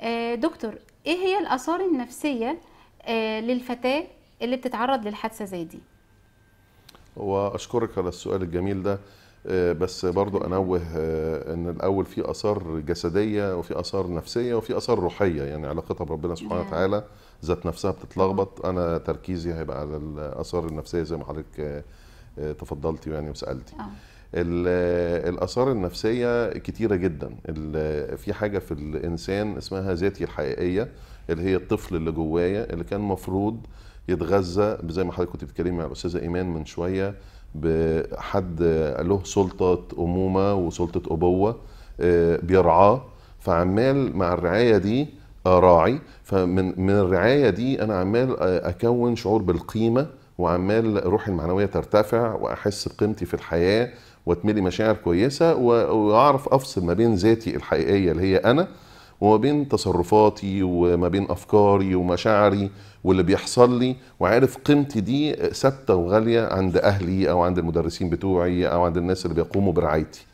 آه، دكتور ايه هي الاثار النفسيه آه، للفتاه اللي بتتعرض للحادثه زي دي واشكرك على السؤال الجميل ده آه، بس برضو انوه ان الاول في اثار جسديه وفي اثار نفسيه وفي اثار روحيه يعني علاقتها بربنا سبحانه نعم. وتعالى ذات نفسها بتتلخبط انا تركيزي هيبقى على الاثار النفسيه زي ما حضرتك تفضلتي يعني وسالتي الاثار النفسيه كتيره جدا في حاجه في الانسان اسمها ذاتي الحقيقيه اللي هي الطفل اللي جوايا اللي كان مفروض يتغذى زي ما حضرتك كنت بتتكلمي مع الاستاذه ايمان من شويه بحد له سلطه امومه وسلطه ابوه آه، بيرعاه فعمال مع الرعايه دي اراعي فمن من الرعايه دي انا عمال اكون شعور بالقيمه وعمال روحي المعنويه ترتفع واحس بقيمتي في الحياه وتملي مشاعر كويسه واعرف افصل ما بين ذاتي الحقيقيه اللي هي انا وما بين تصرفاتي وما بين افكاري ومشاعري واللي بيحصل لي وعارف قيمتي دي ثابته وغاليه عند اهلي او عند المدرسين بتوعي او عند الناس اللي بيقوموا برعايتي.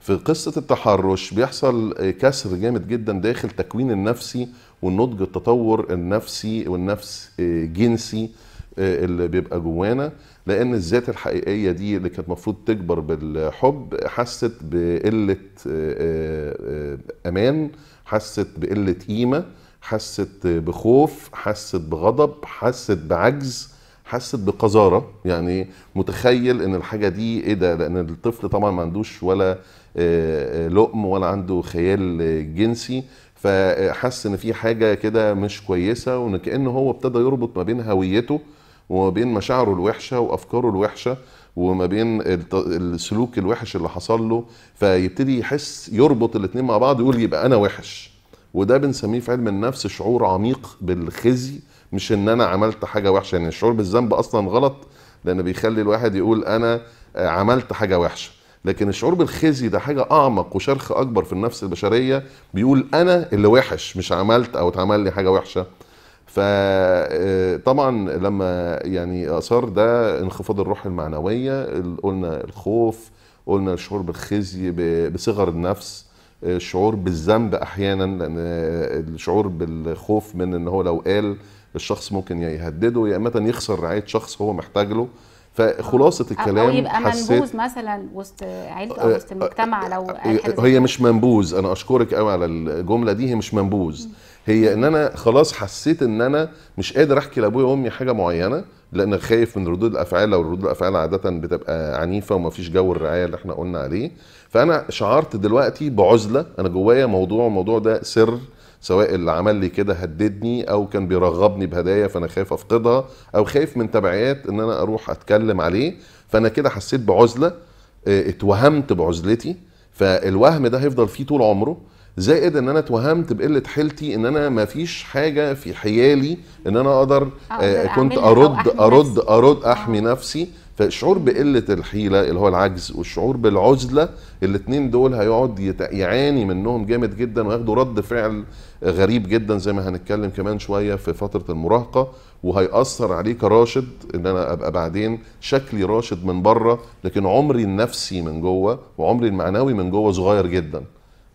في قصه التحرش بيحصل كسر جامد جدا داخل تكوين النفسي والنضج التطور النفسي والنفس آه، جنسي اللي بيبقى جوانا لان الذات الحقيقيه دي اللي كانت المفروض تكبر بالحب حست بقله آه، آه، امان حست بقله قيمه حست بخوف حست بغضب حست بعجز حست بقذاره يعني متخيل ان الحاجه دي ايه ده لان الطفل طبعا ما عندوش ولا آه، لقم ولا عنده خيال جنسي فحس ان في حاجه كده مش كويسه وان كانه هو ابتدى يربط ما بين هويته وما بين مشاعره الوحشه وافكاره الوحشه وما بين السلوك الوحش اللي حصل له فيبتدي يحس يربط الاثنين مع بعض يقول يبقى انا وحش وده بنسميه في علم النفس شعور عميق بالخزي مش ان انا عملت حاجه وحشه يعني الشعور بالذنب اصلا غلط لان بيخلي الواحد يقول انا آه، عملت حاجه وحشه لكن الشعور بالخزي ده حاجه اعمق وشرخ اكبر في النفس البشريه بيقول انا اللي وحش مش عملت او اتعمل لي حاجه وحشه فطبعا آه، لما يعني اثار ده انخفاض الروح المعنويه قلنا الخوف قلنا الشعور بالخزي بصغر النفس آه، الشعور بالذنب احيانا لان آه، الشعور بالخوف من ان هو لو قال الشخص ممكن يهدده يا اما يخسر رعايه شخص هو محتاج له فخلاصه الكلام او يبقى منبوذ مثلا وسط عيلته او وسط المجتمع لو هي مش منبوذ انا اشكرك قوي على الجمله دي هي مش منبوذ هي ان انا خلاص حسيت ان انا مش قادر احكي لابويا وامي حاجه معينه لان خايف من ردود الافعال لو ردود الافعال عاده بتبقى عنيفه ومفيش جو الرعايه اللي احنا قلنا عليه فانا شعرت دلوقتي بعزله انا جوايا موضوع الموضوع ده سر سواء اللي عمل لي كده هددني او كان بيرغبني بهدايا فانا خايف افقدها او خايف من تبعيات ان انا اروح اتكلم عليه فانا كده حسيت بعزله آه، اتوهمت بعزلتي فالوهم ده هيفضل فيه طول عمره زائد ان انا اتوهمت بقله حيلتي ان انا ما فيش حاجه في حيالي ان انا اقدر آه, آه، كنت ارد ارد ارد احمي نفسي آه. فالشعور بقله الحيله اللي هو العجز والشعور بالعزله الاثنين دول هيقعد يعاني منهم جامد جدا وياخدوا رد فعل غريب جدا زي ما هنتكلم كمان شويه في فتره المراهقه وهيأثر عليه كراشد ان انا ابقى بعدين شكلي راشد من بره لكن عمري النفسي من جوه وعمري المعنوي من جوه صغير جدا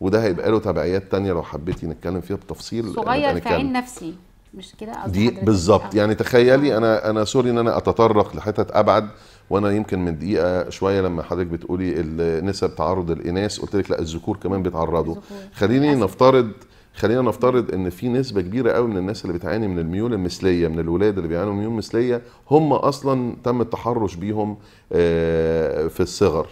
وده هيبقى له تبعيات تانية لو حبيتي نتكلم فيها بتفصيل يعني صغير في عين نفسي مش كده دي بالظبط آه. يعني تخيلي انا انا سوري ان انا اتطرق لحتت ابعد وانا يمكن من دقيقه شويه لما حضرتك بتقولي نسب تعرض الاناث قلت لك لا الذكور كمان بيتعرضوا خليني نفترض خلينا نفترض ان في نسبه كبيره قوي من الناس اللي بتعاني من الميول المثليه من الولاد اللي بيعانوا من ميول مثليه هم اصلا تم التحرش بيهم آه، في الصغر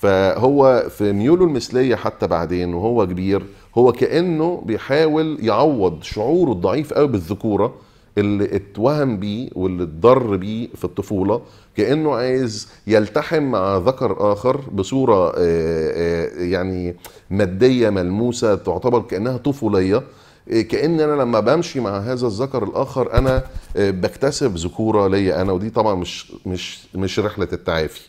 فهو في ميوله المثليه حتى بعدين وهو كبير هو كانه بيحاول يعوض شعوره الضعيف قوي بالذكوره اللي اتوهم بيه واللي اتضر بيه في الطفوله كانه عايز يلتحم مع ذكر اخر بصوره آه، آه، يعني ماديه ملموسه تعتبر كانها طفوليه آه، كان انا لما بمشي مع هذا الذكر الاخر انا بكتسب ذكوره ليا انا ودي طبعا مش مش مش رحله التعافي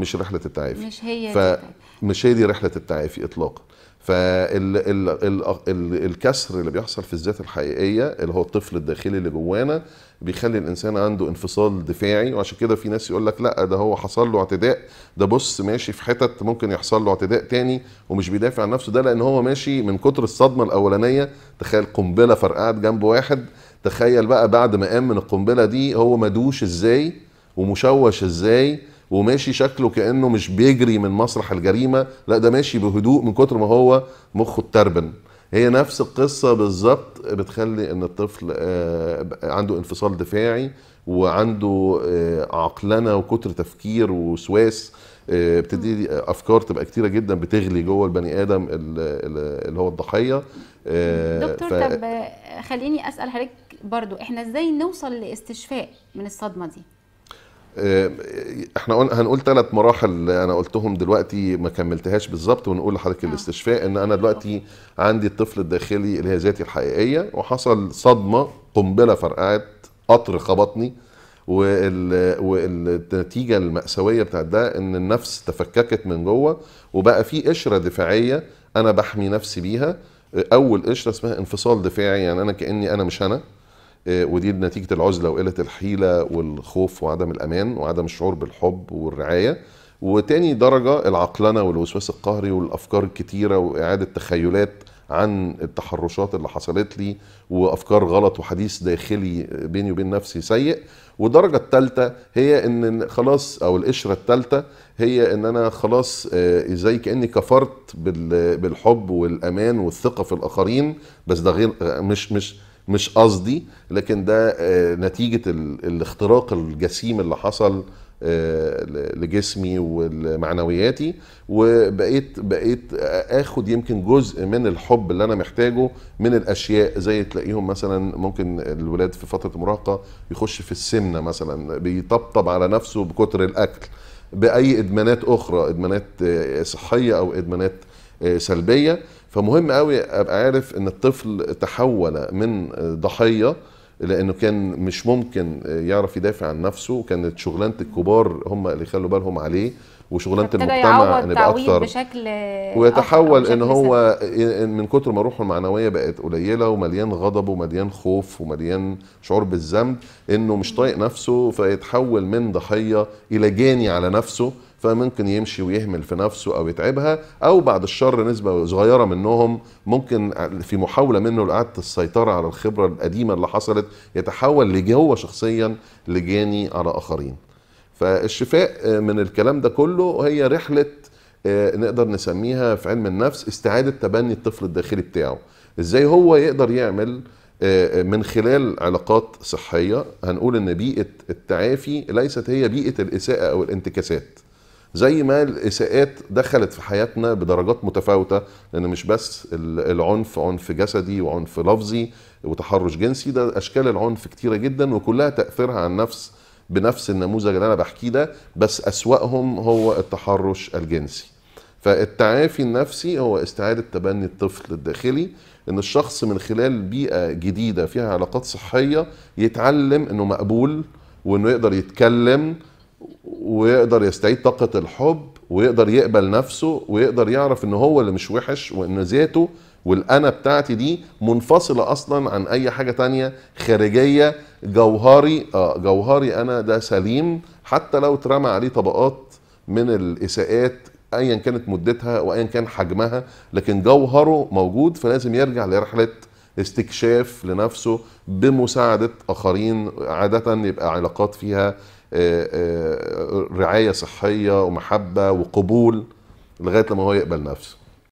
مش رحله التعافي مش هي فمش هي دي رحله التعافي اطلاقا فالكسر اللي بيحصل في الذات الحقيقيه اللي هو الطفل الداخلي اللي جوانا بيخلي الانسان عنده انفصال دفاعي وعشان كده في ناس يقول لك لا ده هو حصل له اعتداء ده بص ماشي في حتت ممكن يحصل له اعتداء تاني ومش بيدافع عن نفسه ده لان هو ماشي من كتر الصدمه الاولانيه تخيل قنبله فرقعت جنب واحد تخيل بقى بعد ما قام من القنبله دي هو مدوش ازاي ومشوش ازاي وماشي شكله كانه مش بيجري من مسرح الجريمه لا ده ماشي بهدوء من كتر ما هو مخه اتربن هي نفس القصه بالظبط بتخلي ان الطفل آه، عنده انفصال دفاعي وعنده آه، عقلنه وكتر تفكير وسواس بتبتدي آه، افكار تبقى كتيره جدا بتغلي جوه البني ادم اللي هو الضحيه دكتور ف... طب خليني اسال حضرتك برضو احنا ازاي نوصل لاستشفاء من الصدمه دي آه، احنا قلنا هنقول ثلاث مراحل انا قلتهم دلوقتي ما كملتهاش بالظبط ونقول لحضرتك نعم. الاستشفاء ان انا دلوقتي عندي الطفل الداخلي اللي هي ذاتي الحقيقيه وحصل صدمه قنبله فرقعت قطر خبطني والنتيجه الماساويه بتاعت ده ان النفس تفككت من جوه وبقى في قشره دفاعيه انا بحمي نفسي بيها اول قشره اسمها انفصال دفاعي يعني انا كاني انا مش انا آه، ودي نتيجه العزله وقله الحيله والخوف وعدم الامان وعدم الشعور بالحب والرعايه وتاني درجه العقلنه والوسواس القهري والافكار الكتيره واعاده تخيلات عن التحرشات اللي حصلت لي وافكار غلط وحديث داخلي بيني وبين نفسي سيء والدرجه التالتة هي ان خلاص او القشره التالتة هي ان انا خلاص آه، زي كاني كفرت بالحب والامان والثقه في الاخرين بس ده غير آه، مش مش مش قصدي لكن ده آه، نتيجه الاختراق الجسيم اللي حصل آه، لجسمي ولمعنوياتي وبقيت بقيت اخد يمكن جزء من الحب اللي انا محتاجه من الاشياء زي تلاقيهم مثلا ممكن الولاد في فتره المراهقه يخش في السمنه مثلا بيطبطب على نفسه بكتر الاكل باي ادمانات اخرى ادمانات آه، صحيه او ادمانات سلبيه فمهم قوي ابقى عارف ان الطفل تحول من ضحيه لانه كان مش ممكن يعرف يدافع عن نفسه كانت شغلانه الكبار هم اللي خلوا بالهم عليه وشغلانه المجتمع نبقى اكتر بشكل ويتحول ان هو من كتر ما روحه المعنويه بقت قليله ومليان غضب ومليان خوف ومليان شعور بالذنب انه مش طايق نفسه فيتحول من ضحيه الى جاني على نفسه فممكن يمشي ويهمل في نفسه او يتعبها او بعد الشر نسبه صغيره منهم ممكن في محاوله منه لاعاده السيطره على الخبره القديمه اللي حصلت يتحول لجوه شخصيا لجاني على اخرين فالشفاء آه، من الكلام ده كله هي رحله آه، نقدر نسميها في علم النفس استعاده تبني الطفل الداخلي بتاعه ازاي هو يقدر يعمل آه، من خلال علاقات صحيه هنقول ان بيئه التعافي ليست هي بيئه الاساءه او الانتكاسات زي ما الاساءات دخلت في حياتنا بدرجات متفاوته لان مش بس العنف عنف جسدي وعنف لفظي وتحرش جنسي ده اشكال العنف كتيره جدا وكلها تاثيرها على النفس بنفس النموذج اللي انا بحكيه ده بس اسواهم هو التحرش الجنسي فالتعافي النفسي هو استعاده تبني الطفل الداخلي ان الشخص من خلال بيئه جديده فيها علاقات صحيه يتعلم انه مقبول وانه يقدر يتكلم ويقدر يستعيد طاقه الحب ويقدر يقبل نفسه ويقدر يعرف ان هو اللي مش وحش وان ذاته والانا بتاعتي دي منفصله اصلا عن اي حاجه تانية خارجيه جوهري اه جوهري انا ده سليم حتى لو اترمى عليه طبقات من الاساءات ايا كانت مدتها وايا كان حجمها لكن جوهره موجود فلازم يرجع لرحله استكشاف لنفسه بمساعده اخرين عاده يبقى علاقات فيها آه، آه، رعايه صحيه ومحبه وقبول لغايه لما هو يقبل نفسه